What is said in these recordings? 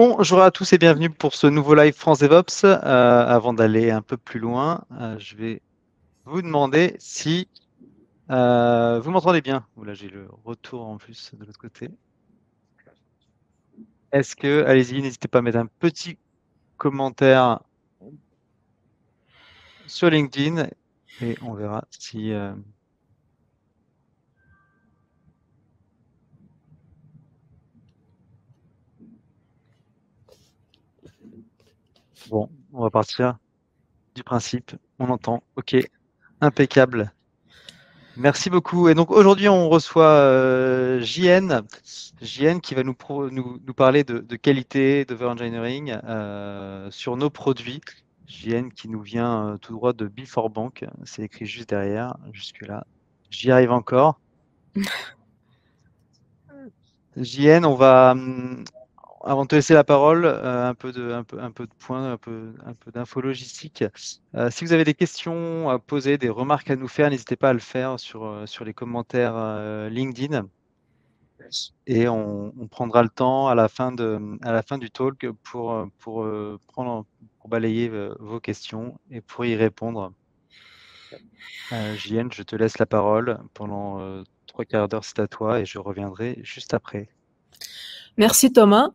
Bonjour à tous et bienvenue pour ce nouveau live France DevOps. Euh, avant d'aller un peu plus loin, euh, je vais vous demander si euh, vous m'entendez bien. Là, j'ai le retour en plus de l'autre côté. Est-ce que, allez-y, n'hésitez pas à mettre un petit commentaire sur LinkedIn et on verra si Bon, on va partir du principe. On entend. Ok, impeccable. Merci beaucoup. Et donc aujourd'hui, on reçoit euh, JN, JN qui va nous, parler de, de qualité, d'over engineering euh, sur nos produits. JN qui nous vient euh, tout droit de Before Bank. C'est écrit juste derrière, jusque-là. J'y arrive encore. JN, on va, hum, avant de te laisser la parole, euh, un peu de, un peu, de points, un peu, un peu euh, si vous avez des questions à poser, des remarques à nous faire, n'hésitez pas à le faire sur, euh, sur les commentaires LinkedIn. Et on, prendra le temps à la fin, de, à la fin du talk pour, pour, prendre, balayer vos questions et pour y répondre. JN, je te laisse la parole pendant trois quarts d'heure, c'est à toi, et je reviendrai juste après. Merci Thomas.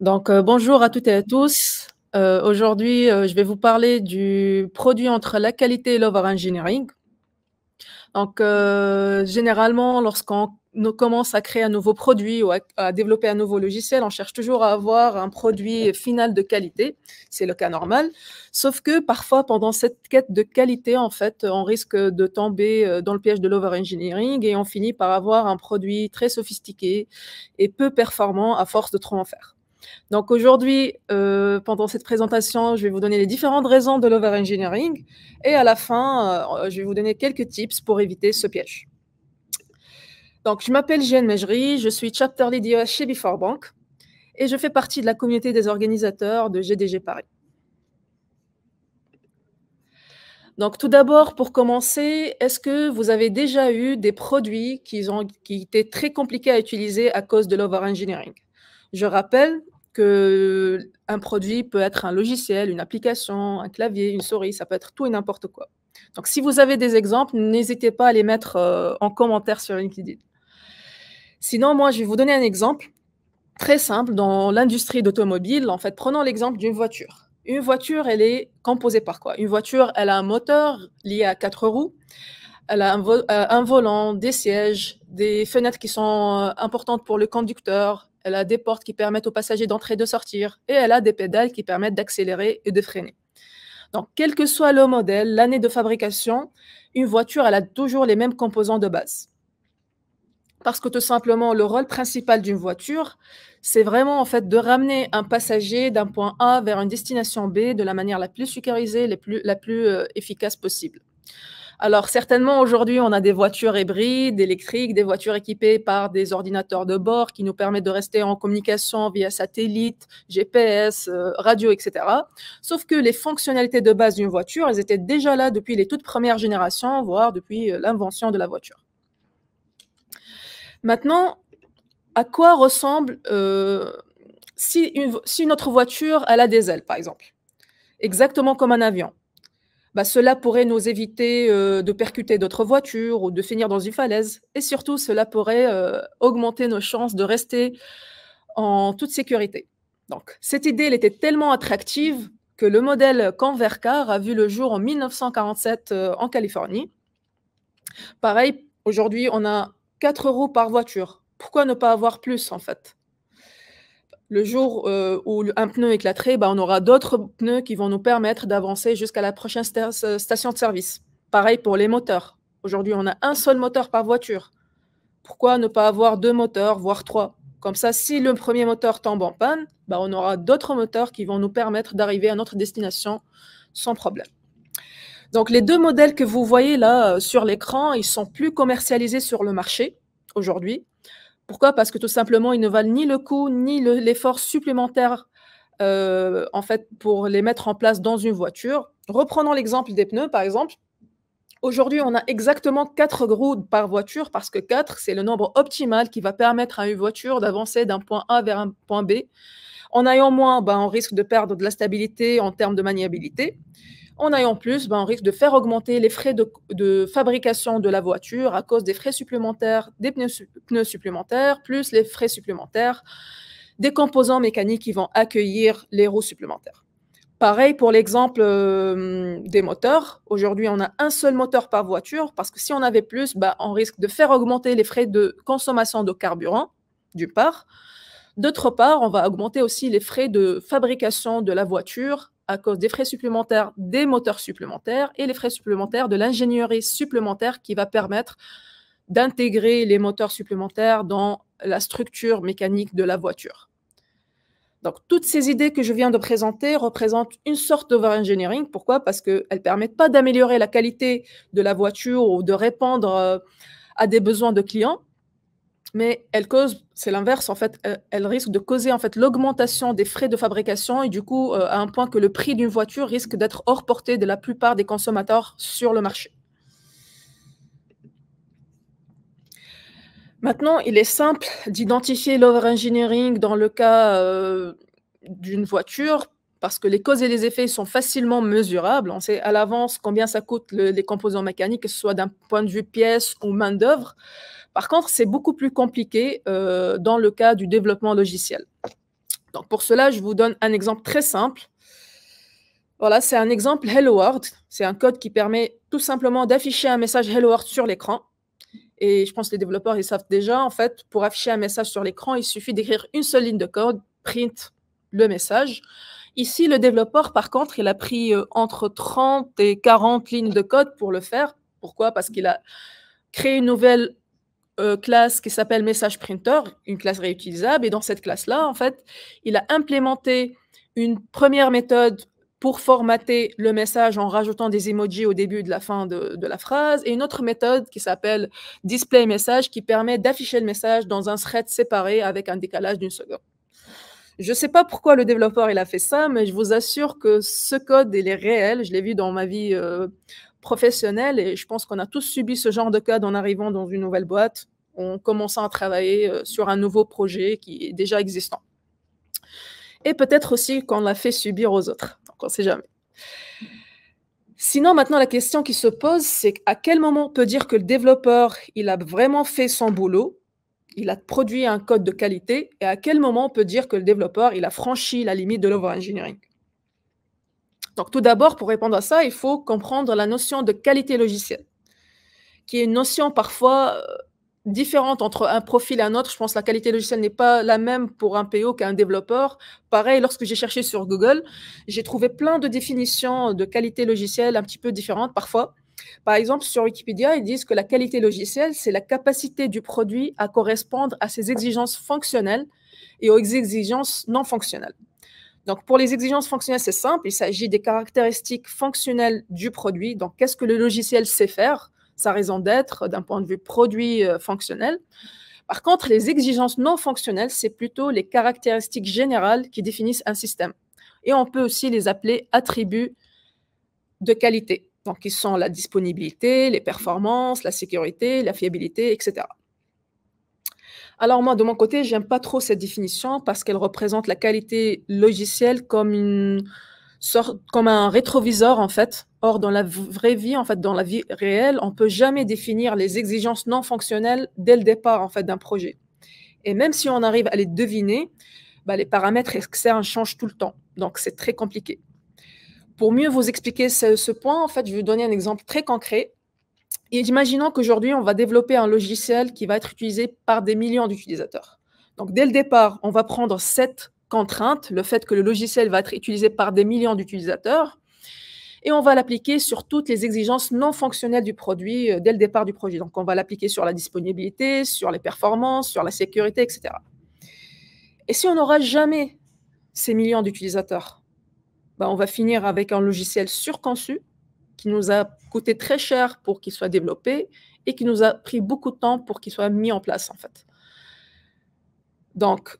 Donc, euh, bonjour à toutes et à tous. Euh, aujourd'hui, euh, je vais vous parler du produit entre la qualité et l'over engineering. Donc, généralement, lorsqu'on commence à créer un nouveau produit ou à, développer un nouveau logiciel, on cherche toujours à avoir un produit final de qualité. C'est le cas normal. Sauf que parfois, pendant cette quête de qualité, en fait, on risque de tomber dans le piège de l'over-engineering et on finit par avoir un produit très sophistiqué et peu performant à force de trop en faire. Donc aujourd'hui, euh, pendant cette présentation, je vais vous donner les différentes raisons de l'over-engineering et à la fin, euh, je vais vous donner quelques tips pour éviter ce piège. Donc, je m'appelle Jeanne Mejri, je suis chapter leader chez Before Bank et je fais partie de la communauté des organisateurs de GDG Paris. Donc, tout d'abord, pour commencer, est-ce que vous avez déjà eu des produits qui, ont, qui étaient très compliqués à utiliser à cause de l'over-engineering Je rappelle, que un produit peut être un logiciel, une application, un clavier, une souris, ça peut être tout et n'importe quoi. Donc, si vous avez des exemples, n'hésitez pas à les mettre euh, en commentaire sur LinkedIn. Sinon, moi, je vais vous donner un exemple très simple dans l'industrie d'automobile. En fait, prenons l'exemple d'une voiture. Une voiture, elle est composée par quoi Une voiture, elle a un moteur lié à quatre roues, elle a un euh, volant, des sièges, des fenêtres qui sont euh, importantes pour le conducteur, elle a des portes qui permettent aux passagers d'entrer et de sortir, et elle a des pédales qui permettent d'accélérer et de freiner. Donc, quel que soit le modèle, l'année de fabrication, une voiture, elle a toujours les mêmes composants de base. Parce que tout simplement, le rôle principal d'une voiture, c'est vraiment en fait de ramener un passager d'un point A vers une destination B de la manière la plus sécurisée, la plus euh, efficace possible. Alors certainement aujourd'hui, on a des voitures hybrides, électriques, des voitures équipées par des ordinateurs de bord qui nous permettent de rester en communication via satellite, GPS, euh, radio, etc. Sauf que les fonctionnalités de base d'une voiture, elles étaient déjà là depuis les toutes premières générations, voire depuis euh, l'invention de la voiture. Maintenant, à quoi ressemble euh, si, une, notre voiture elle a des ailes, par exemple, exactement comme un avion bah, cela pourrait nous éviter euh, de percuter d'autres voitures ou de finir dans une falaise. Et surtout, cela pourrait euh, augmenter nos chances de rester en toute sécurité. Donc, cette idée, elle était tellement attractive que le modèle Canvercar a vu le jour en 1947 euh, en Californie. Pareil, aujourd'hui, on a 4 euros par voiture. Pourquoi ne pas avoir plus, en fait le jour euh, où un pneu éclaterait, bah, on aura d'autres pneus qui vont nous permettre d'avancer jusqu'à la prochaine station de service. Pareil pour les moteurs. Aujourd'hui, on a un seul moteur par voiture. Pourquoi ne pas avoir deux moteurs, voire trois Comme ça, si le premier moteur tombe en panne, bah, on aura d'autres moteurs qui vont nous permettre d'arriver à notre destination sans problème. Donc les deux modèles que vous voyez là euh, sur l'écran, ils sont plus commercialisés sur le marché aujourd'hui. Pourquoi Parce que tout simplement, ils ne valent ni le coût ni l'effort supplémentaire euh, en fait, pour les mettre en place dans une voiture. Reprenons l'exemple des pneus, par exemple. Aujourd'hui, on a exactement 4 roues par voiture parce que 4, c'est le nombre optimal qui va permettre à une voiture d'avancer d'un point A vers un point B en ayant moins, ben, on risque de perdre de la stabilité en termes de maniabilité. En ayant plus, ben, on risque de faire augmenter les frais de, fabrication de la voiture à cause des frais supplémentaires, des pneus, supplémentaires, plus les frais supplémentaires des composants mécaniques qui vont accueillir les roues supplémentaires. Pareil pour l'exemple euh, des moteurs. Aujourd'hui, on a un seul moteur par voiture parce que si on avait plus, ben, on risque de faire augmenter les frais de consommation de carburant, d'une part, D'autre part, on va augmenter aussi les frais de fabrication de la voiture à cause des frais supplémentaires des moteurs supplémentaires et les frais supplémentaires de l'ingénierie supplémentaire qui va permettre d'intégrer les moteurs supplémentaires dans la structure mécanique de la voiture. Donc, toutes ces idées que je viens de présenter représentent une sorte d'over-engineering. Pourquoi Parce qu'elles ne permettent pas d'améliorer la qualité de la voiture ou de répondre euh, à des besoins de clients, mais elle cause, c'est l'inverse en fait, euh, elle risque de causer en fait l'augmentation des frais de fabrication et du coup euh, à un point que le prix d'une voiture risque d'être hors portée de la plupart des consommateurs sur le marché. Maintenant, il est simple d'identifier l'overengineering engineering dans le cas euh, d'une voiture parce que les causes et les effets sont facilement mesurables. On sait à l'avance combien ça coûte les composants mécaniques, que ce soit d'un point de vue pièce ou main-d'œuvre. Par contre, c'est beaucoup plus compliqué euh, dans le cas du développement logiciel. Donc pour cela, je vous donne un exemple très simple. Voilà, c'est un exemple Hello World. C'est un code qui permet tout simplement d'afficher un message Hello World sur l'écran. Et je pense que les développeurs, ils savent déjà, en fait, pour afficher un message sur l'écran, il suffit d'écrire une seule ligne de code, print le message. Ici, le développeur, par contre, il a pris euh, entre 30 et 40 lignes de code pour le faire. Pourquoi Parce qu'il a créé une nouvelle euh, classe qui s'appelle message printer, une classe réutilisable. Et dans cette classe-là, en fait, il a implémenté une première méthode pour formater le message en rajoutant des emojis au début de la fin de, la phrase, et une autre méthode qui s'appelle display message qui permet d'afficher le message dans un thread séparé avec un décalage d'une seconde. Je ne sais pas pourquoi le développeur il a fait ça, mais je vous assure que ce code il est réel. Je l'ai vu dans ma vie euh, professionnel Et je pense qu'on a tous subi ce genre de cas en arrivant dans une nouvelle boîte, en commençant à travailler euh, sur un nouveau projet qui est déjà existant. Et peut-être aussi qu'on l'a fait subir aux autres. Donc, on ne sait jamais. Sinon, maintenant, la question qui se pose, c'est à quel moment on peut dire que le développeur, il a vraiment fait son boulot, il a produit un code de qualité, et à quel moment on peut dire que le développeur, il a franchi la limite de l'overengineering. Donc, tout d'abord, pour répondre à ça, il faut comprendre la notion de qualité logicielle, qui est une notion parfois euh, différente entre un profil et un autre. Je pense que la qualité logicielle n'est pas la même pour un PO qu'un développeur. Pareil, lorsque j'ai cherché sur Google, j'ai trouvé plein de définitions de qualité logicielle un petit peu différentes parfois. Par exemple, sur Wikipédia, ils disent que la qualité logicielle, c'est la capacité du produit à correspondre à ses exigences fonctionnelles et aux exigences non fonctionnelles. Donc, pour les exigences fonctionnelles, c'est simple. Il s'agit des caractéristiques fonctionnelles du produit. Donc, qu'est-ce que le logiciel sait faire Sa raison d'être d'un point de vue produit euh, fonctionnel. Par contre, les exigences non fonctionnelles, c'est plutôt les caractéristiques générales qui définissent un système. Et on peut aussi les appeler attributs de qualité. Donc, ils sont la disponibilité, les performances, la sécurité, la fiabilité, etc. Alors moi, de mon côté, j'aime pas trop cette définition parce qu'elle représente la qualité logicielle comme une sorte, comme un rétroviseur en fait. Or, dans la vraie vie, en fait, dans la vie réelle, on peut jamais définir les exigences non fonctionnelles dès le départ en fait d'un projet. Et même si on arrive à les deviner, bah, les paramètres externes changent tout le temps. Donc c'est très compliqué. Pour mieux vous expliquer ce, ce point, en fait, je vais vous donner un exemple très concret imaginons qu'aujourd'hui, on va développer un logiciel qui va être utilisé par des millions d'utilisateurs. Donc, dès le départ, on va prendre cette contrainte, le fait que le logiciel va être utilisé par des millions d'utilisateurs, et on va l'appliquer sur toutes les exigences non fonctionnelles du produit euh, dès le départ du projet. Donc, on va l'appliquer sur la disponibilité, sur les performances, sur la sécurité, etc. Et si on n'aura jamais ces millions d'utilisateurs, ben, on va finir avec un logiciel surconçu qui nous a coûté très cher pour qu'il soit développé et qui nous a pris beaucoup de temps pour qu'il soit mis en place, en fait. Donc,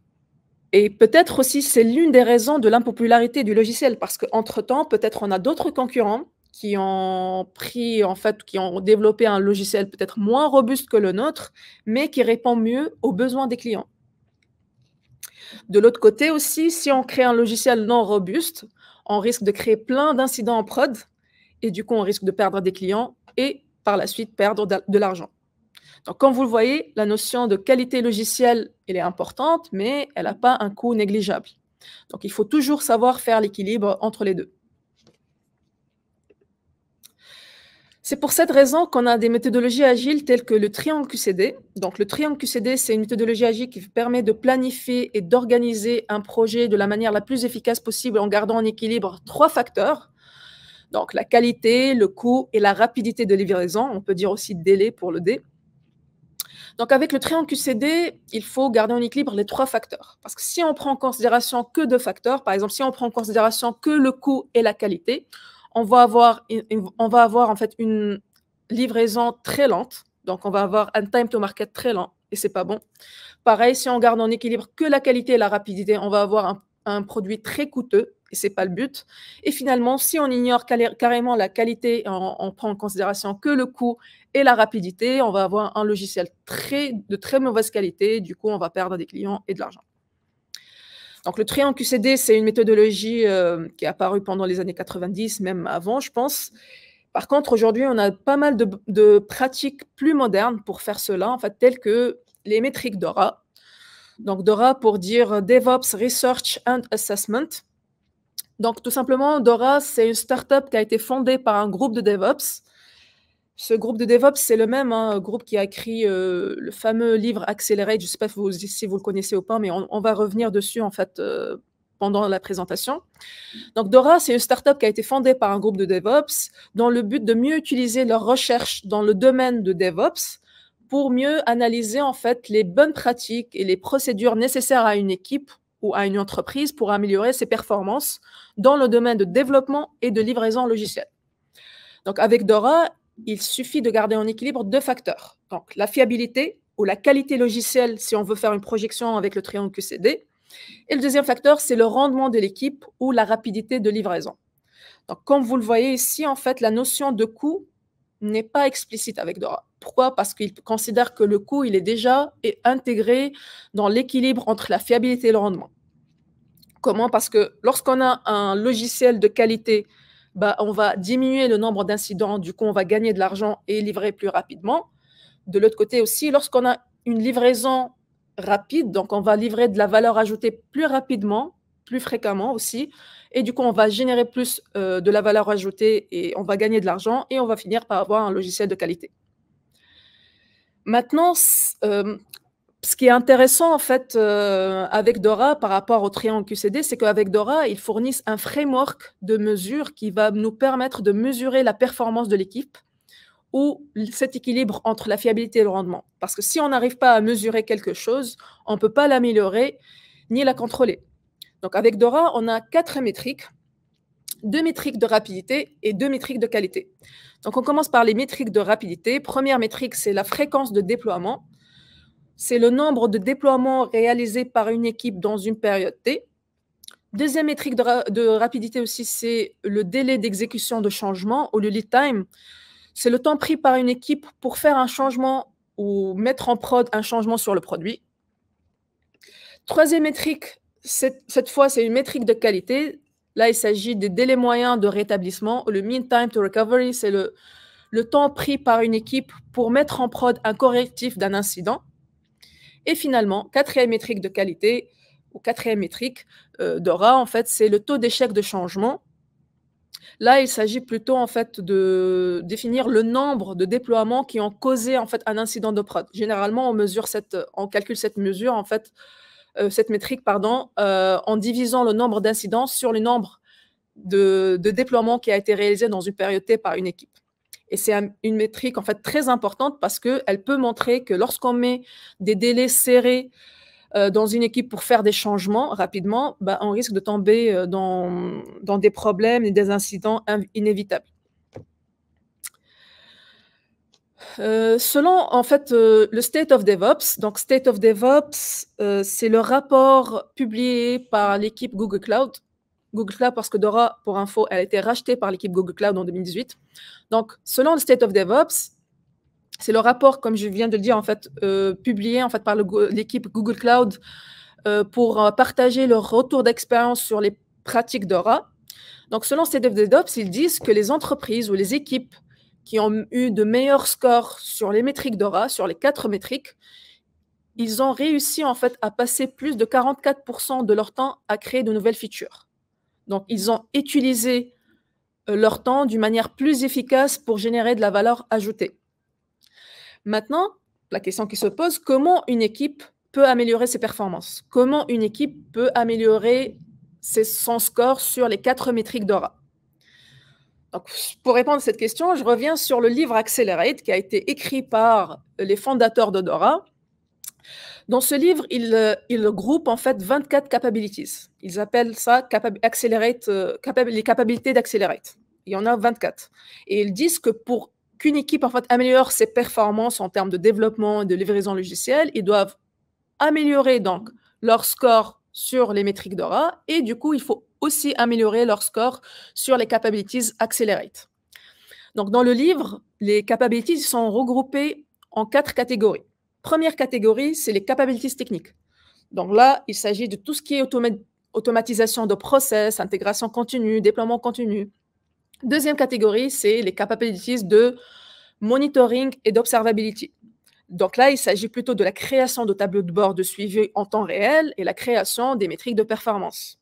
et peut-être aussi, c'est l'une des raisons de l'impopularité du logiciel, parce qu'entre-temps, peut-être on a d'autres concurrents qui ont pris, en fait, qui ont développé un logiciel peut-être moins robuste que le nôtre, mais qui répond mieux aux besoins des clients. De l'autre côté aussi, si on crée un logiciel non robuste, on risque de créer plein d'incidents en prod et du coup, on risque de perdre des clients et par la suite perdre de l'argent. Donc, comme vous le voyez, la notion de qualité logicielle, elle est importante, mais elle n'a pas un coût négligeable. Donc, il faut toujours savoir faire l'équilibre entre les deux. C'est pour cette raison qu'on a des méthodologies agiles telles que le triangle QCD. Donc, le triangle QCD, c'est une méthodologie agile qui permet de planifier et d'organiser un projet de la manière la plus efficace possible en gardant en équilibre trois facteurs donc la qualité, le coût et la rapidité de livraison, on peut dire aussi délai pour le D. Donc avec le triangle QCD, il faut garder en équilibre les trois facteurs. Parce que si on prend en considération que deux facteurs, par exemple si on prend en considération que le coût et la qualité, on va avoir, on va avoir en fait une livraison très lente. Donc on va avoir un time to market très lent et c'est pas bon. Pareil, si on garde en équilibre que la qualité et la rapidité, on va avoir un produit très coûteux et c'est pas le but. Et finalement, si on ignore carrément la qualité, on, prend en considération que le coût et la rapidité, on va avoir un logiciel très, de très mauvaise qualité. Du coup, on va perdre des clients et de l'argent. Donc, le triangle QCD, c'est une méthodologie euh, qui est apparue pendant les années 90, même avant, je pense. Par contre, aujourd'hui, on a pas mal de, de, pratiques plus modernes pour faire cela, en fait, telles que les métriques DORA. Donc, DORA pour dire euh, DevOps Research and Assessment. Donc, tout simplement, Dora, c'est une startup qui a été fondée par un groupe de DevOps. Ce groupe de DevOps, c'est le même hein, groupe qui a écrit euh, le fameux livre Accelerate. Je ne sais pas si vous, le connaissez ou pas, mais on, va revenir dessus en fait euh, pendant la présentation. Donc, Dora, c'est une startup qui a été fondée par un groupe de DevOps dans le but de mieux utiliser leurs recherches dans le domaine de DevOps pour mieux analyser en fait les bonnes pratiques et les procédures nécessaires à une équipe ou à une entreprise pour améliorer ses performances dans le domaine de développement et de livraison logicielle. Donc avec Dora, il suffit de garder en équilibre deux facteurs. Donc la fiabilité ou la qualité logicielle si on veut faire une projection avec le triangle QCD. Et le deuxième facteur, c'est le rendement de l'équipe ou la rapidité de livraison. Donc comme vous le voyez ici, en fait, la notion de coût n'est pas explicite avec Dora. Pourquoi Parce qu'ils considèrent que le coût, il est déjà intégré dans l'équilibre entre la fiabilité et le rendement. Comment Parce que lorsqu'on a un logiciel de qualité, bah, on va diminuer le nombre d'incidents, du coup on va gagner de l'argent et livrer plus rapidement. De l'autre côté aussi, lorsqu'on a une livraison rapide, donc on va livrer de la valeur ajoutée plus rapidement, plus fréquemment aussi, et du coup on va générer plus euh, de la valeur ajoutée et on va gagner de l'argent et on va finir par avoir un logiciel de qualité. Maintenant, euh, ce qui est intéressant en fait euh, avec Dora par rapport au triangle QCD, c'est qu'avec Dora, ils fournissent un framework de mesure qui va nous permettre de mesurer la performance de l'équipe ou cet équilibre entre la fiabilité et le rendement. Parce que si on n'arrive pas à mesurer quelque chose, on ne peut pas l'améliorer ni la contrôler. Donc avec Dora, on a quatre métriques deux métriques de rapidité et deux métriques de qualité. Donc on commence par les métriques de rapidité. Première métrique, c'est la fréquence de déploiement. C'est le nombre de déploiements réalisés par une équipe dans une période T. Deuxième métrique de, rapidité aussi, c'est le délai d'exécution de changement au lieu lead time. C'est le temps pris par une équipe pour faire un changement ou mettre en prod un changement sur le produit. Troisième métrique, cette fois, c'est une métrique de qualité. Là, il s'agit des délais moyens de rétablissement. Le mean time to recovery, c'est le, le temps pris par une équipe pour mettre en prod un correctif d'un incident. Et finalement, quatrième métrique de qualité, ou quatrième métrique euh, d'ORA, en fait, c'est le taux d'échec de changement. Là, il s'agit plutôt en fait de définir le nombre de déploiements qui ont causé en fait un incident de prod. Généralement, on mesure cette, on calcule cette mesure en fait euh, cette métrique pardon, euh, en divisant le nombre d'incidents sur le nombre de, déploiements qui a été réalisé dans une période T par une équipe. Et c'est une métrique en fait très importante parce qu'elle peut montrer que lorsqu'on met des délais serrés euh, dans une équipe pour faire des changements rapidement, bah, on risque de tomber dans, des problèmes et des incidents inévitables. Euh, selon en fait euh, le State of DevOps, donc State of DevOps, euh, c'est le rapport publié par l'équipe Google Cloud. Google Cloud parce que Dora, pour info, elle a été rachetée par l'équipe Google Cloud en 2018. Donc selon le State of DevOps, c'est le rapport, comme je viens de le dire en fait, publié en fait par l'équipe Google Cloud pour partager leur retour d'expérience sur les pratiques Dora. Donc selon State of DevOps, ils disent que les entreprises ou les équipes qui ont eu de meilleurs scores sur les métriques d'aura, sur les quatre métriques, ils ont réussi en fait à passer plus de 44% de leur temps à créer de nouvelles features. Donc ils ont utilisé euh, leur temps d'une manière plus efficace pour générer de la valeur ajoutée. Maintenant, la question qui se pose, comment une équipe peut améliorer ses performances Comment une équipe peut améliorer son score sur les quatre métriques d'aura pour répondre à cette question, je reviens sur le livre Accelerate qui a été écrit par les fondateurs d'Odora. Dans ce livre, ils, euh, groupent en fait 24 capabilities. Ils appellent ça accelerate, euh, les capacités d'Accelerate. Il y en a 24. Et ils disent que pour qu'une équipe en fait, améliore ses performances en termes de développement et de livraison logicielle, ils doivent améliorer donc leur score sur les métriques d'Ora et du coup, il faut aussi améliorer leur score sur les Capabilities Accelerate. Donc, dans le livre, les capabilities sont regroupées en quatre catégories. Première catégorie, c'est les capabilities techniques. Donc là, il s'agit de tout ce qui est automatisation de process, intégration continue, déploiement continu. Deuxième catégorie, c'est les capabilities de monitoring et d'observability. Donc là, il s'agit plutôt de la création de tableaux de bord de suivi en temps réel et la création des métriques de performance.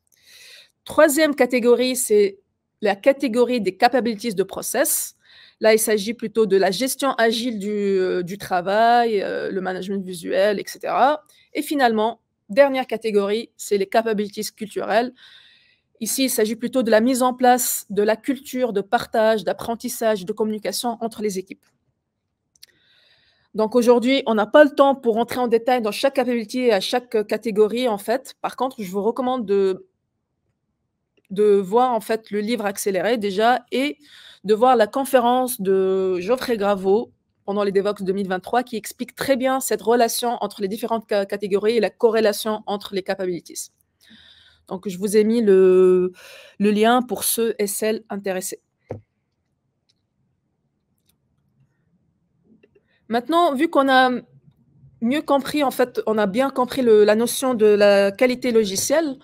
Troisième catégorie, c'est la catégorie des capabilities de process. Là, il s'agit plutôt de la gestion agile du, euh, travail, euh, le management visuel, etc. Et finalement, dernière catégorie, c'est les capabilities culturelles. Ici, il s'agit plutôt de la mise en place de la culture de partage, d'apprentissage, de communication entre les équipes. Donc aujourd'hui, on n'a pas le temps pour rentrer en détail dans chaque capability et à chaque euh, catégorie en fait. Par contre, je vous recommande de de voir en fait le livre accéléré déjà et de voir la conférence de Geoffrey Graveau pendant les DevOps 2023 qui explique très bien cette relation entre les différentes catégories et la corrélation entre les capabilities. Donc, je vous ai mis le, lien pour ceux et celles intéressés. Maintenant, vu qu'on a mieux compris, en fait, on a bien compris la notion de la qualité logicielle,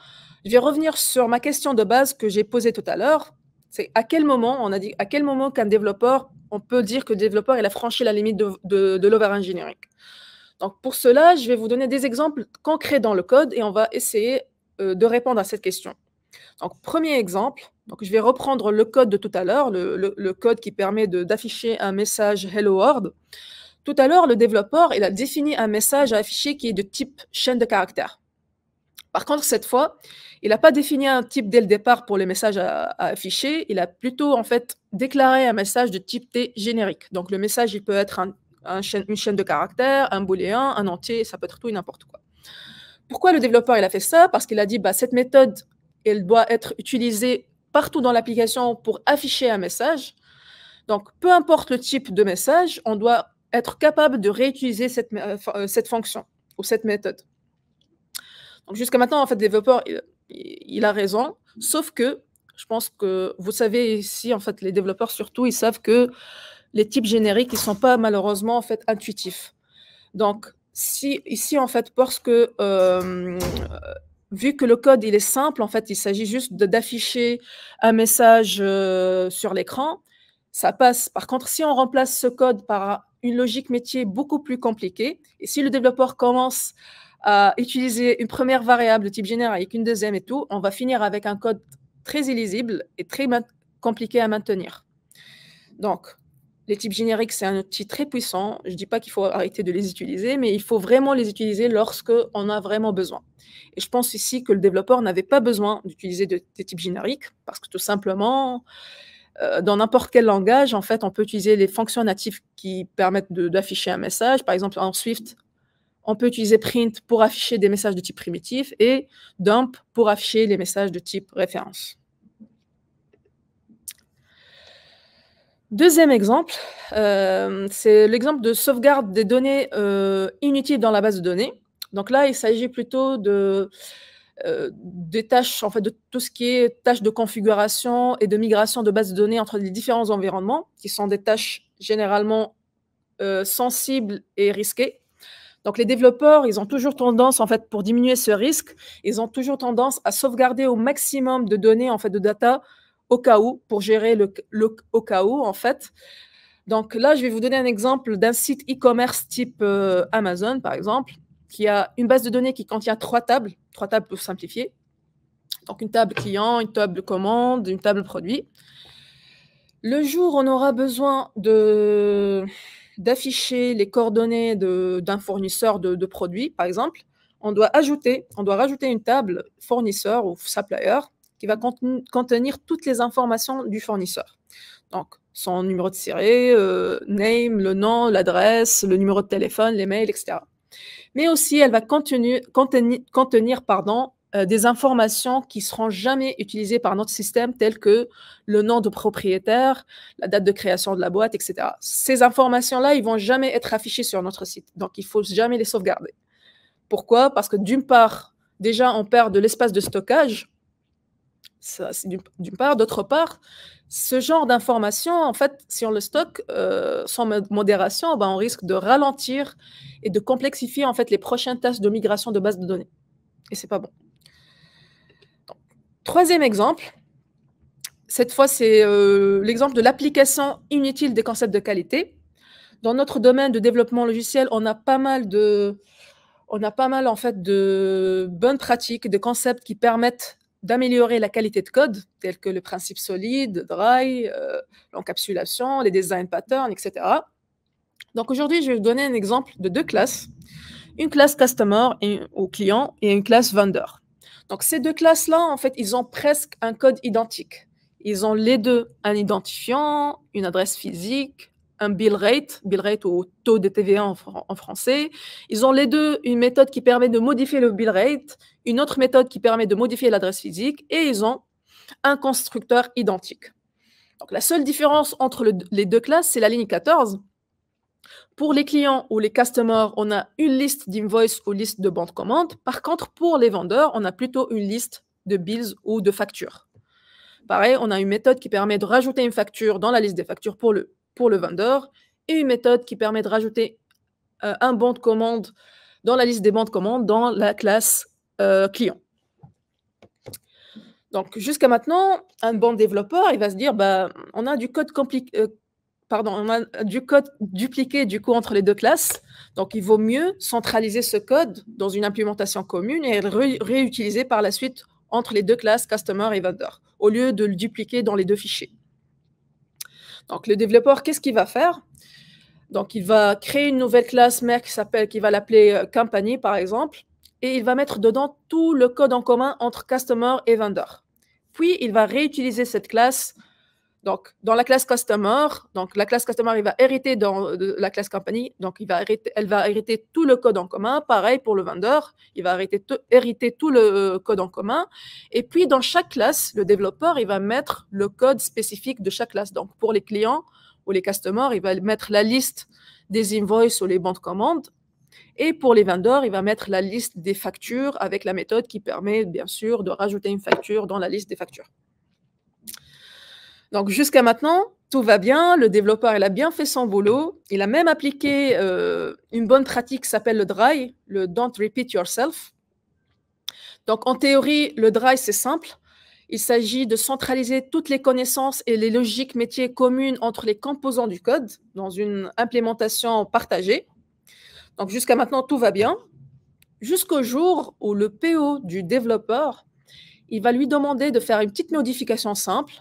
je vais revenir sur ma question de base que j'ai posée tout à l'heure. C'est à quel moment on a dit à quel moment qu'un développeur on peut dire que le développeur il a franchi la limite de, de, de l'over-engineering. Donc pour cela, je vais vous donner des exemples concrets dans le code et on va essayer euh, de répondre à cette question. Donc premier exemple, donc je vais reprendre le code de tout à l'heure, le, le, code qui permet d'afficher un message Hello World. Tout à l'heure, le développeur il a défini un message à afficher qui est de type chaîne de caractères. Par contre, cette fois, il n'a pas défini un type dès le départ pour les messages à, afficher. Il a plutôt en fait déclaré un message de type T générique. Donc le message, il peut être une chaîne de caractères, un booléen, un entier, ça peut être tout et n'importe quoi. Pourquoi le développeur il a fait ça Parce qu'il a dit bah, cette méthode, elle doit être utilisée partout dans l'application pour afficher un message. Donc, peu importe le type de message, on doit être capable de réutiliser cette euh, fonction ou cette méthode jusqu'à maintenant, en fait, développeur, il, a raison, sauf que je pense que vous savez ici, en fait, les développeurs surtout, ils savent que les types génériques, ils ne sont pas malheureusement en fait intuitifs. Donc, si, ici, en fait, parce que euh, vu que le code, il est simple, en fait, il s'agit juste d'afficher un message euh, sur l'écran, ça passe. Par contre, si on remplace ce code par une logique métier beaucoup plus compliquée, et si le développeur commence à utiliser une première variable de type générique, une deuxième et tout, on va finir avec un code très illisible et très compliqué à maintenir. Donc, les types génériques, c'est un outil très puissant. Je ne dis pas qu'il faut arrêter de les utiliser, mais il faut vraiment les utiliser lorsque on a vraiment besoin. Et je pense ici que le développeur n'avait pas besoin d'utiliser des types génériques, parce que tout simplement, euh, dans n'importe quel langage, en fait, on peut utiliser les fonctions natives qui permettent d'afficher un message. Par exemple, en Swift, on peut utiliser print pour afficher des messages de type primitif et dump pour afficher les messages de type référence. Deuxième exemple, euh, c'est l'exemple de sauvegarde des données euh, inutiles dans la base de données. Donc là, il s'agit plutôt de, euh, des tâches, en fait, de tout ce qui est tâches de configuration et de migration de bases de données entre les différents environnements, qui sont des tâches généralement sensibles et risquées. Donc les développeurs, ils ont toujours tendance, en fait, pour diminuer ce risque, ils ont toujours tendance à sauvegarder au maximum de données, en fait, de data au cas où, pour gérer le, au cas où, en fait. Donc là, je vais vous donner un exemple d'un site e-commerce type euh, Amazon, par exemple, qui a une base de données qui contient trois tables, trois tables pour simplifier. Donc une table client, une table commande, une table produit. Le jour où on aura besoin de, d'afficher les coordonnées d'un fournisseur de, produits, par exemple, on doit ajouter, on doit rajouter une table fournisseur ou supplier qui va contenir toutes les informations du fournisseur. Donc, son numéro de série, euh, name, le nom, l'adresse, le numéro de téléphone, les mails, etc. Mais aussi, elle va contenir, contenir pardon, euh, des informations qui seront jamais utilisées par notre système, telles que le nom de propriétaire, la date de création de la boîte, etc. Ces informations-là, ils vont jamais être affichées sur notre site. Donc, il faut jamais les sauvegarder. Pourquoi Parce que d'une part, déjà, on perd de l'espace de stockage. d'une part. D'autre part, ce genre d'informations, en fait, si on le stocke euh, sans modération, ben, on risque de ralentir et de complexifier en fait les prochaines tâches de migration de base de données. Et c'est pas bon. Troisième exemple, cette fois c'est euh, l'exemple de l'application inutile des concepts de qualité. Dans notre domaine de développement logiciel, on a pas mal de, on a pas mal en fait de bonnes pratiques, de concepts qui permettent d'améliorer la qualité de code, tels que le principe solide, dry, euh, l'encapsulation, les design patterns, etc. Donc aujourd'hui, je vais vous donner un exemple de deux classes, une classe customer et, ou client et une classe Vendeur ». Donc ces deux classes-là, en fait, ils ont presque un code identique. Ils ont les deux un identifiant, une adresse physique, un bill rate, bill rate au taux de TVA en, français. Ils ont les deux une méthode qui permet de modifier le bill rate, une autre méthode qui permet de modifier l'adresse physique, et ils ont un constructeur identique. Donc la seule différence entre les deux classes, c'est la ligne 14. Pour les clients ou les customers, on a une liste d'invoices ou liste de bandes commandes. Par contre, pour les vendeurs, on a plutôt une liste de bills ou de factures. Pareil, on a une méthode qui permet de rajouter une facture dans la liste des factures pour le, pour le vendeur et une méthode qui permet de rajouter euh, un bon de commande dans la liste des bandes commande dans la classe euh, client. Donc, jusqu'à maintenant, un bon développeur, il va se dire, bah, on a du code compliqué. Euh, pardon, on a du code dupliqué du coup entre les deux classes. Donc, il vaut mieux centraliser ce code dans une implémentation commune et le réutiliser par la suite entre les deux classes customer et vendor, au lieu de le dupliquer dans les deux fichiers. Donc, le développeur, qu'est-ce qu'il va faire Donc, il va créer une nouvelle classe mère qui s'appelle, qui va l'appeler euh, company par exemple, et il va mettre dedans tout le code en commun entre customer et vendor. Puis, il va réutiliser cette classe donc, dans la classe customer, donc la classe customer, va hériter dans, de la classe company, donc elle va hériter tout le code en commun. Pareil pour le vendeur, il va hériter tout, le euh, code en commun. Et puis, dans chaque classe, le développeur, il va mettre le code spécifique de chaque classe. Donc, pour les clients ou les customers, il va mettre la liste des invoices ou les bons de commande. Et pour les vendeurs, il va mettre la liste des factures avec la méthode qui permet, bien sûr, de rajouter une facture dans la liste des factures. Donc jusqu'à maintenant, tout va bien, le développeur il a bien fait son boulot, il a même appliqué euh, une bonne pratique qui s'appelle le dry, le don't repeat yourself. Donc en théorie, le dry c'est simple. Il s'agit de centraliser toutes les connaissances et les logiques métiers communes entre les composants du code dans une implémentation partagée. Donc jusqu'à maintenant, tout va bien. Jusqu'au jour où le PO du développeur, il va lui demander de faire une petite modification simple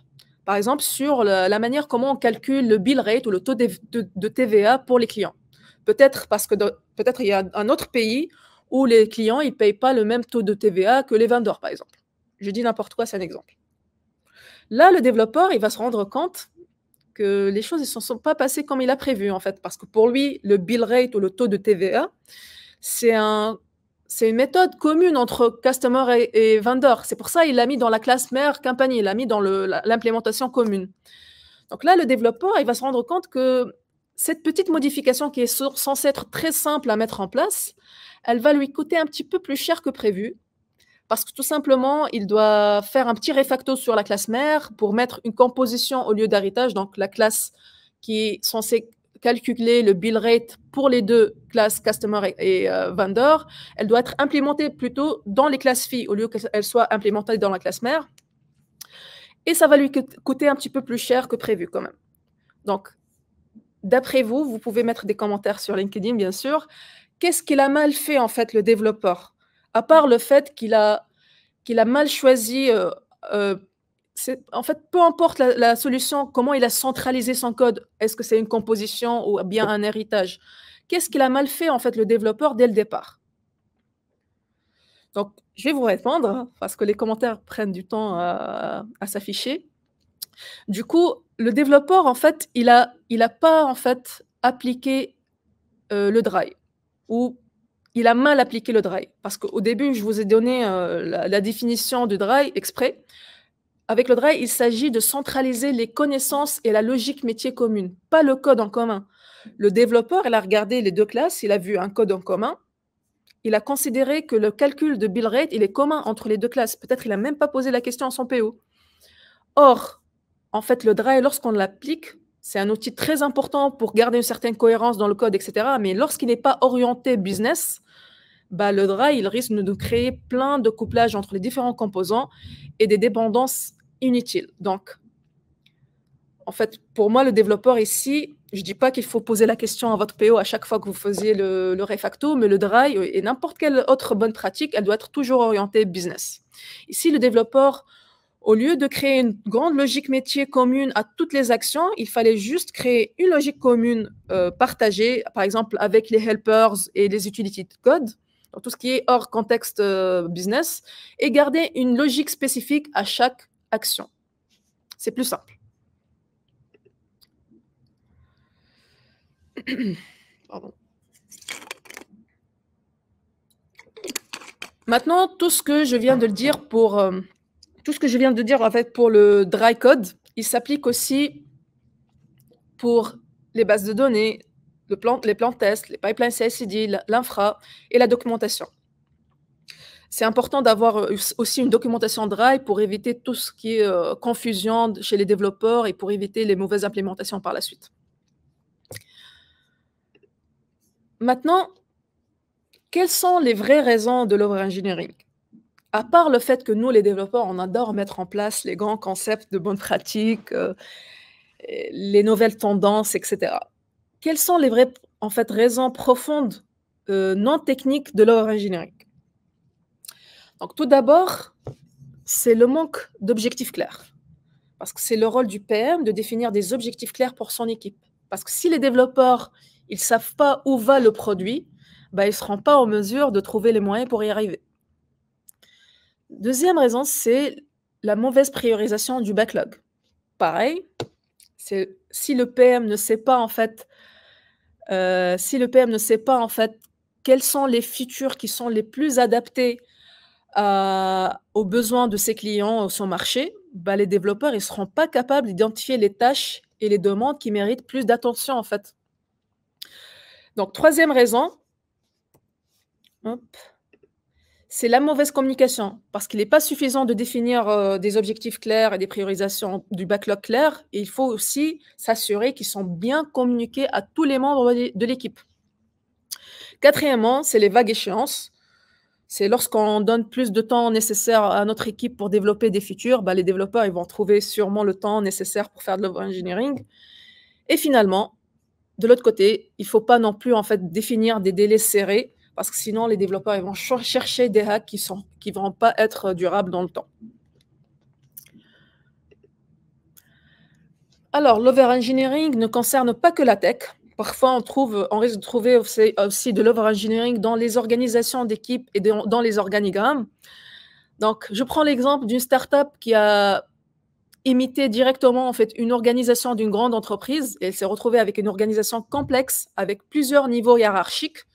par exemple sur la, manière comment on calcule le bill rate ou le taux de, TVA pour les clients. Peut-être parce que peut-être il y a un autre pays où les clients ne payent pas le même taux de TVA que les vendeurs par exemple. Je dis n'importe quoi, c'est un exemple. Là, le développeur, il va se rendre compte que les choses ne se sont pas passées comme il a prévu, en fait, parce que pour lui, le bill rate ou le taux de TVA, c'est un c'est une méthode commune entre customer et, vendor. C'est pour ça qu'il l'a mis dans la classe mère company, il l'a mis dans l'implémentation commune. Donc là, le développeur, il va se rendre compte que cette petite modification qui est censée être très simple à mettre en place, elle va lui coûter un petit peu plus cher que prévu. Parce que tout simplement, il doit faire un petit refacto sur la classe mère pour mettre une composition au lieu d'héritage, donc la classe qui est censée calculer le bill rate pour les deux classes customer et, euh, vendor, elle doit être implémentée plutôt dans les classes filles au lieu qu'elle soit implémentée dans la classe mère. Et ça va lui coûter un petit peu plus cher que prévu quand même. Donc, d'après vous, vous pouvez mettre des commentaires sur LinkedIn, bien sûr. Qu'est-ce qu'il a mal fait en fait le développeur À part le fait qu'il a, qu'il a mal choisi euh, euh, en fait, peu importe la, solution, comment il a centralisé son code, est-ce que c'est une composition ou bien un héritage Qu'est-ce qu'il a mal fait, en fait, le développeur dès le départ Donc, je vais vous répondre, parce que les commentaires prennent du temps à, s'afficher. Du coup, le développeur, en fait, il n'a il a pas, en fait, appliqué euh, le dry, ou il a mal appliqué le dry, parce qu'au début, je vous ai donné euh, la, définition du dry exprès, avec le DRAI, il s'agit de centraliser les connaissances et la logique métier commune, pas le code en commun. Le développeur, il a regardé les deux classes, il a vu un code en commun. Il a considéré que le calcul de bill rate, il est commun entre les deux classes. Peut-être il n'a même pas posé la question à son PO. Or, en fait, le DRAI, lorsqu'on l'applique, c'est un outil très important pour garder une certaine cohérence dans le code, etc. Mais lorsqu'il n'est pas orienté business, bah, le DRAI, il risque de créer plein de couplages entre les différents composants et des dépendances inutile. Donc, en fait, pour moi, le développeur ici, je ne dis pas qu'il faut poser la question à votre PO à chaque fois que vous faisiez le, refacto, mais le dry et n'importe quelle autre bonne pratique, elle doit être toujours orientée business. Ici, le développeur, au lieu de créer une grande logique métier commune à toutes les actions, il fallait juste créer une logique commune euh, partagée, par exemple avec les helpers et les utilities code, dans tout ce qui est hors contexte euh, business, et garder une logique spécifique à chaque action. C'est plus simple. Maintenant, tout ce que je viens de dire pour euh, tout ce que je viens de dire en fait pour le dry code, il s'applique aussi pour les bases de données, les plans tests, les pipelines CICD, l'infra et la documentation c'est important d'avoir euh, aussi une documentation Drive pour éviter tout ce qui est euh, confusion chez les développeurs et pour éviter les mauvaises implémentations par la suite. Maintenant, quelles sont les vraies raisons de l'over-engineering À part le fait que nous, les développeurs, on adore mettre en place les grands concepts de bonnes pratiques, euh, les nouvelles tendances, etc. Quelles sont les vraies en fait, raisons profondes non techniques de l'over-engineering donc tout d'abord, c'est le manque d'objectifs clairs. Parce que c'est le rôle du PM de définir des objectifs clairs pour son équipe. Parce que si les développeurs ils savent pas où va le produit, bah, ils ne seront pas en mesure de trouver les moyens pour y arriver. Deuxième raison, c'est la mauvaise priorisation du backlog. Pareil, c'est si le PM ne sait pas en fait, euh, si le PM ne sait pas en fait quelles sont les features qui sont les plus adaptées euh, aux besoins de ses clients, son marché, bah, les développeurs ne seront pas capables d'identifier les tâches et les demandes qui méritent plus d'attention en fait. Donc troisième raison, c'est la mauvaise communication, parce qu'il n'est pas suffisant de définir euh, des objectifs clairs et des priorisations du backlog clair, il faut aussi s'assurer qu'ils sont bien communiqués à tous les membres de l'équipe. Quatrièmement, c'est les vagues échéances c'est lorsqu'on donne plus de temps nécessaire à notre équipe pour développer des features, bah, les développeurs ils vont trouver sûrement le temps nécessaire pour faire de l'over-engineering. Et finalement, de l'autre côté, il ne faut pas non plus en fait définir des délais serrés parce que sinon les développeurs ils vont chercher des hacks qui ne qui vont pas être durables dans le temps. Alors, l'over-engineering ne concerne pas que la tech. Parfois, on, trouve, on risque de trouver aussi, de l'over-engineering dans les organisations d'équipe et dans les organigrammes. Donc, je prends l'exemple d'une startup qui a imité directement en fait une organisation d'une grande entreprise et elle s'est retrouvée avec une organisation complexe avec plusieurs niveaux hiérarchiques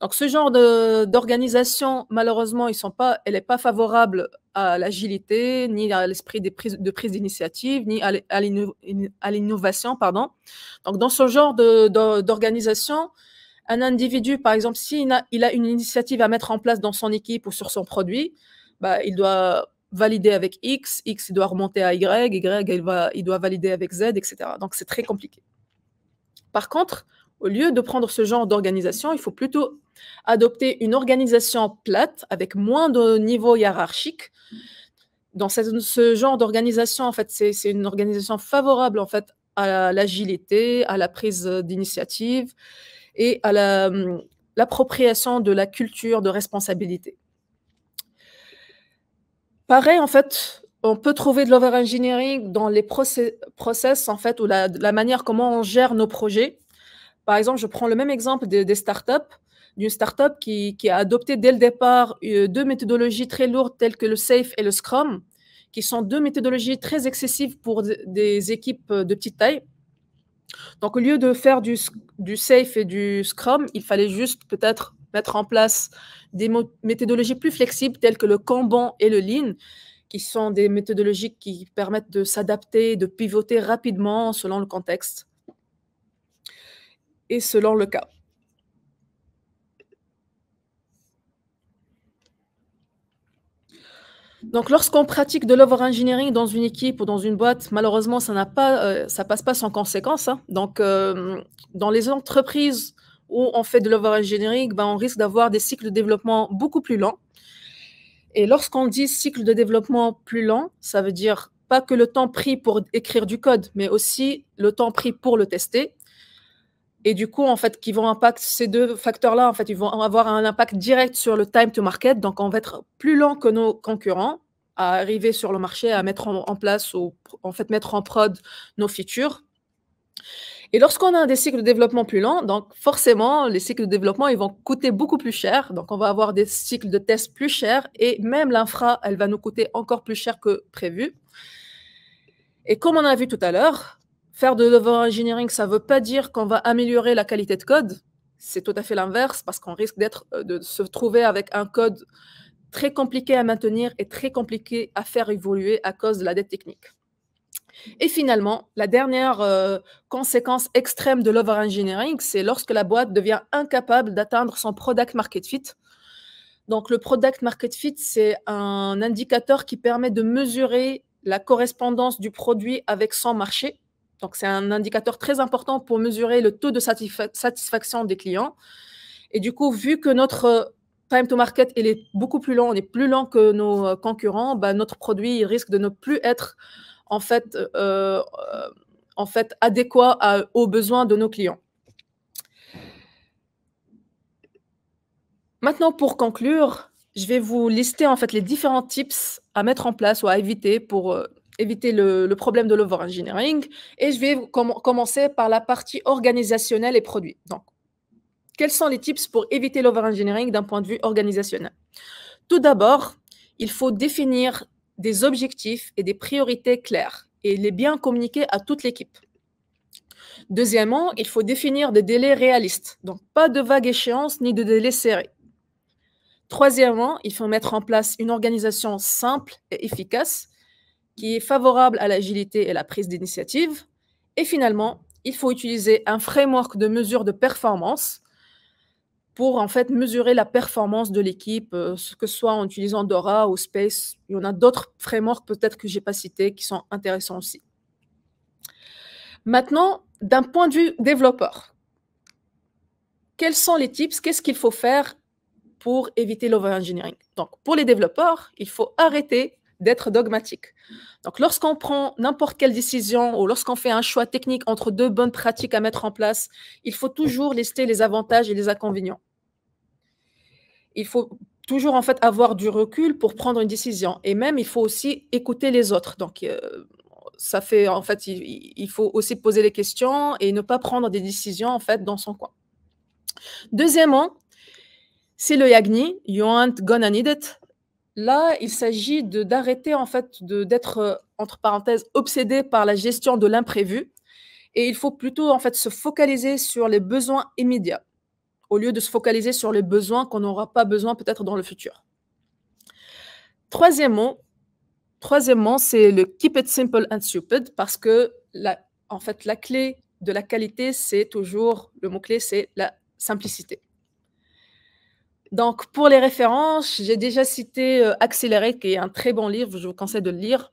donc ce genre d'organisation, malheureusement, ils sont pas, elle n'est pas favorable à l'agilité, ni à l'esprit de prise d'initiative, ni à l'innovation. pardon. Donc dans ce genre d'organisation, un individu, par exemple, s'il a, il a une initiative à mettre en place dans son équipe ou sur son produit, bah, il doit valider avec X, X il doit remonter à Y, Y il, il doit valider avec Z, etc. Donc c'est très compliqué. Par contre, au lieu de prendre ce genre d'organisation, il faut plutôt adopter une organisation plate avec moins de niveaux hiérarchiques. Dans ce, genre d'organisation, en fait, c'est une organisation favorable en fait à l'agilité, à la prise d'initiative et à l'appropriation de la culture de responsabilité. Pareil, en fait, on peut trouver de l'over-engineering dans les process, en fait, ou la, la, manière comment on gère nos projets. Par exemple, je prends le même exemple des, startups, d'une startup qui, qui a adopté dès le départ euh, deux méthodologies très lourdes telles que le SAFE et le Scrum, qui sont deux méthodologies très excessives pour des équipes euh, de petite taille. Donc, au lieu de faire du, du SAFE et du Scrum, il fallait juste peut-être mettre en place des méthodologies plus flexibles telles que le Kanban et le Lean, qui sont des méthodologies qui permettent de s'adapter, de pivoter rapidement selon le contexte et selon le cas. Donc, lorsqu'on pratique de l'over engineering dans une équipe ou dans une boîte, malheureusement, ça ne pas, euh, passe pas sans conséquence. Hein. Donc, euh, dans les entreprises où on fait de l'over engineering, ben, on risque d'avoir des cycles de développement beaucoup plus lents. Et lorsqu'on dit cycle de développement plus lent, ça veut dire pas que le temps pris pour écrire du code, mais aussi le temps pris pour le tester, et du coup, en fait, qui vont impacter ces deux facteurs-là, en fait, ils vont avoir un impact direct sur le time to market. Donc, on va être plus lent que nos concurrents à arriver sur le marché, à mettre en, place ou en fait mettre en prod nos features. Et lorsqu'on a des cycles de développement plus lents, donc forcément, les cycles de développement, ils vont coûter beaucoup plus cher. Donc, on va avoir des cycles de tests plus chers et même l'infra, elle va nous coûter encore plus cher que prévu. Et comme on a vu tout à l'heure, Faire de l'over engineering, ça ne veut pas dire qu'on va améliorer la qualité de code. C'est tout à fait l'inverse parce qu'on risque euh, de se trouver avec un code très compliqué à maintenir et très compliqué à faire évoluer à cause de la dette technique. Et finalement, la dernière euh, conséquence extrême de l'over-engineering, c'est lorsque la boîte devient incapable d'atteindre son product market fit. Donc, le product market fit, c'est un indicateur qui permet de mesurer la correspondance du produit avec son marché. Donc, c'est un indicateur très important pour mesurer le taux de satisfaction des clients. Et du coup, vu que notre euh, time to market est beaucoup plus lent, on est plus lent que nos euh, concurrents, bah, notre produit risque de ne plus être en fait, euh, en fait adéquat aux besoins de nos clients. Maintenant, pour conclure, je vais vous lister en fait les différents tips à mettre en place ou à éviter pour éviter le, problème de l'over-engineering. Et je vais commencer par la partie organisationnelle et produit. Donc, quels sont les tips pour éviter l'over-engineering d'un point de vue organisationnel Tout d'abord, il faut définir des objectifs et des priorités claires et les bien communiquer à toute l'équipe. Deuxièmement, il faut définir des délais réalistes, donc pas de vagues échéances ni de délais serrés. Troisièmement, il faut mettre en place une organisation simple et efficace qui est favorable à l'agilité et la prise d'initiative. Et finalement, il faut utiliser un framework de mesure de performance pour en fait mesurer la performance de l'équipe, euh, que ce soit en utilisant Dora ou Space. Il y en a d'autres frameworks peut-être que je n'ai pas cités qui sont intéressants aussi. Maintenant, d'un point de vue développeur, quels sont les tips Qu'est-ce qu'il faut faire pour éviter l'over-engineering Donc, pour les développeurs, il faut arrêter d'être dogmatique. Donc, lorsqu'on prend n'importe quelle décision ou lorsqu'on fait un choix technique entre deux bonnes pratiques à mettre en place, il faut toujours lister les avantages et les inconvénients. Il faut toujours en fait avoir du recul pour prendre une décision. Et même, il faut aussi écouter les autres. Donc, euh, ça fait en fait, il, faut aussi poser les questions et ne pas prendre des décisions en fait dans son coin. Deuxièmement, c'est le Yagni, You aren't gonna need it, Là, il s'agit d'arrêter en fait d'être euh, entre parenthèses obsédé par la gestion de l'imprévu et il faut plutôt en fait se focaliser sur les besoins immédiats au lieu de se focaliser sur les besoins qu'on n'aura pas besoin peut-être dans le futur. Troisièmement, troisièmement c'est le keep it simple and stupid parce que la, en fait la clé de la qualité c'est toujours le mot clé c'est la simplicité. Donc, pour les références, j'ai déjà cité euh, Accéléré, qui est un très bon livre, je vous conseille de le lire.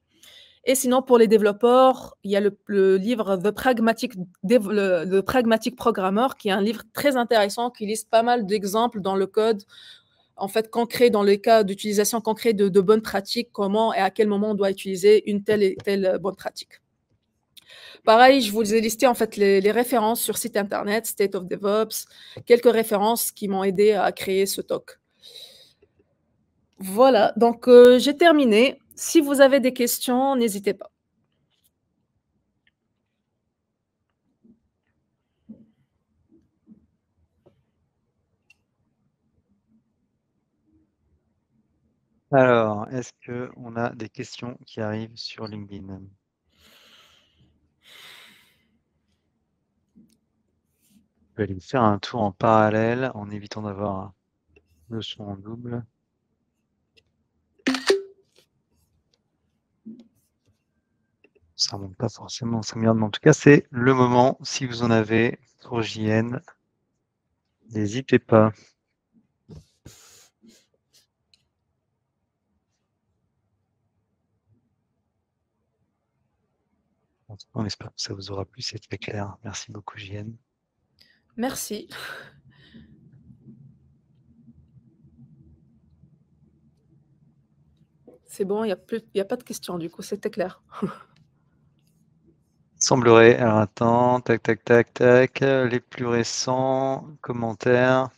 Et sinon, pour les développeurs, il y a le, livre The Pragmatic, Programmer, qui est un livre très intéressant, qui liste pas mal d'exemples dans le code, en fait, concret, dans les cas d'utilisation concrète de bonnes pratiques, comment et à quel moment on doit utiliser une telle et telle bonne pratique. Pareil, je vous ai listé en fait les, références sur site internet, State of DevOps, quelques références qui m'ont aidé à créer ce talk. Voilà, donc euh, j'ai terminé. Si vous avez des questions, n'hésitez pas. Alors, est-ce qu'on a des questions qui arrivent sur LinkedIn vais aller faire un tour en parallèle en évitant d'avoir le son en double. Ça ne monte pas forcément ça merde, mais en tout cas, c'est le moment, si vous en avez, pour JN. N'hésitez pas. on espère que ça vous aura plu, c'est clair. Merci beaucoup, JN. Merci. C'est bon, il n'y a, a, pas de questions, du coup, c'était clair. Semblerait. Alors attends, tac, tac, tac, tac. Les plus récents commentaires.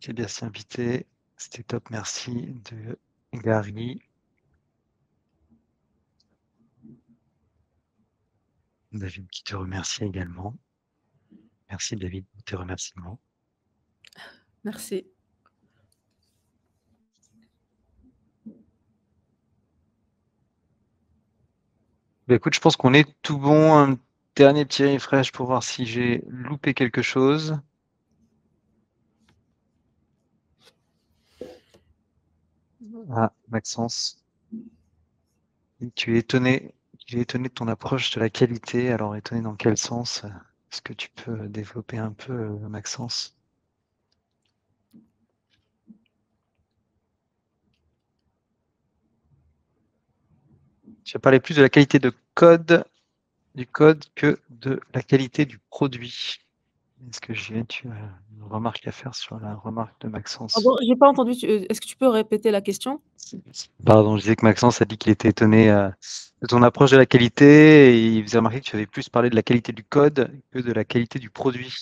J'ai bien invité. C'était top, merci de Gary. David qui te remercie également. Merci David pour tes remerciements. Merci. Bah, écoute, je pense qu'on est tout bon. Un dernier petit refresh pour voir si j'ai loupé quelque chose. Ah, Maxence, tu es étonné j'ai étonné de ton approche de la qualité. Alors, étonné dans quel sens euh, Est-ce que tu peux développer un peu, euh, Maxence Tu as parlé plus de la qualité de code, du code que de la qualité du produit. Est-ce que j'ai tu une remarque à faire sur la remarque de Maxence. Ah j'ai pas entendu. Euh, est-ce que tu peux répéter la question Pardon, je disais que Maxence a dit qu'il était étonné euh, de ton approche de la qualité et il faisait remarquer que tu avais plus parlé de la qualité du code que de la qualité du produit.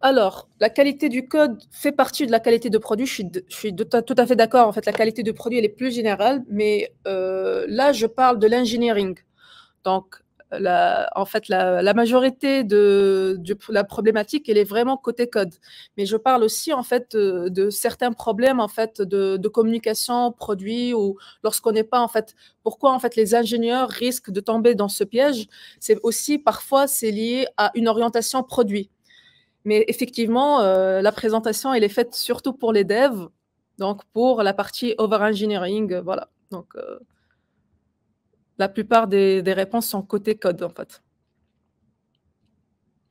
Alors, la qualité du code fait partie de la qualité de produit. Je suis, tout à fait d'accord. En fait, la qualité de produit, elle est plus générale, mais euh, là, je parle de l'engineering. Donc, la, en fait, la, majorité de, la problématique, elle est vraiment côté code. Mais je parle aussi, en fait, euh, de, certains problèmes, en fait, de, communication produit ou lorsqu'on n'est pas, en fait, pourquoi, en fait, les ingénieurs risquent de tomber dans ce piège. C'est aussi, parfois, c'est lié à une orientation produit. Mais effectivement, euh, la présentation, elle est faite surtout pour les devs, donc pour la partie over-engineering, voilà. Donc, euh, la plupart des, réponses sont côté code, en fait.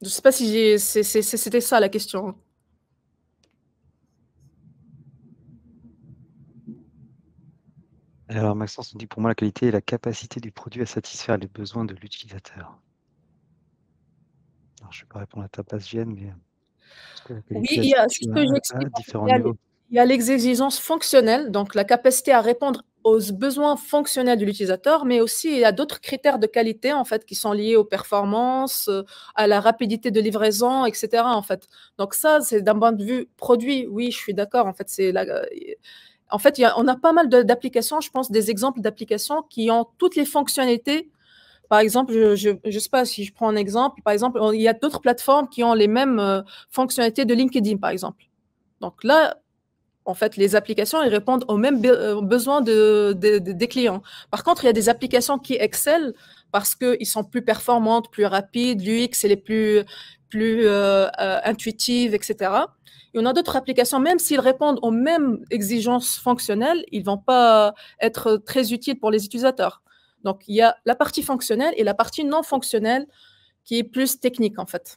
Je ne sais pas si c'était ça la question. Hein. Alors Maxence nous dit pour moi la qualité est la capacité du produit à satisfaire les besoins de l'utilisateur. je ne vais pas répondre à ta passe gène, mais. il y a, les exigences fonctionnelles, fonctionnelle, donc la capacité à répondre aux besoins fonctionnels de l'utilisateur, mais aussi à d'autres critères de qualité en fait qui sont liés aux performances, euh, à la rapidité de livraison, etc. En fait, donc ça c'est d'un point de vue produit. Oui, je suis d'accord. En fait, c'est la... Euh, en fait, y a, on a pas mal d'applications. Je pense des exemples d'applications qui ont toutes les fonctionnalités. Par exemple, je ne sais pas si je prends un exemple. Par exemple, il y a d'autres plateformes qui ont les mêmes euh, fonctionnalités de LinkedIn, par exemple. Donc là, en fait, les applications, elles répondent aux mêmes euh, besoins des clients. Par contre, il y a des applications qui excellent parce qu'ils sont plus performantes, plus rapides, l'UX, est plus, plus euh, euh, intuitive, etc. Et on a d'autres applications, même s'ils répondent aux mêmes exigences fonctionnelles, ils ne vont pas être très utiles pour les utilisateurs. Donc, il y a la partie fonctionnelle et la partie non fonctionnelle qui est plus technique, en fait.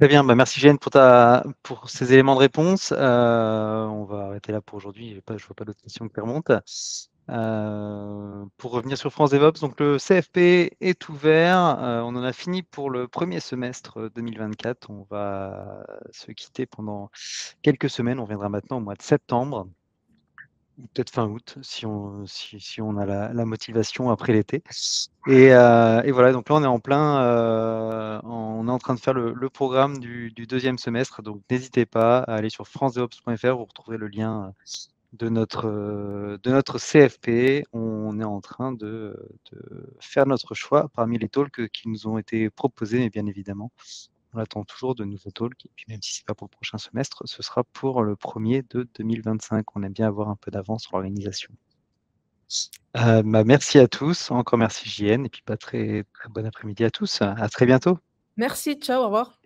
Très bien, bah, merci Jeanne pour, ta, pour ces éléments de réponse. Euh, on va arrêter là pour aujourd'hui. Je ne vois pas d'autres questions qui remontent. Euh, pour revenir sur France DevOps, donc le CFP est ouvert. Euh, on en a fini pour le premier semestre 2024. On va se quitter pendant quelques semaines. On viendra maintenant au mois de septembre peut-être fin août, si on, si, on a la, motivation après l'été. Euh, et, voilà, donc là, on est en plein, euh, on est en train de faire le, programme du, deuxième semestre. Donc, n'hésitez pas à aller sur francedeops.fr, vous retrouverez le lien de notre, euh, de notre CFP. On est en train de, de faire notre choix parmi les talks qui nous ont été proposés, mais bien évidemment, on attend toujours de nouveaux talks. Et puis même si ce n'est pas pour le prochain semestre, ce sera pour le premier de 2025. On aime bien avoir un peu d'avance sur l'organisation. Euh, bah, merci à tous. Encore merci JN. Et puis pas bah, très, très bon après-midi à tous. À très bientôt. Merci. Ciao. Au revoir.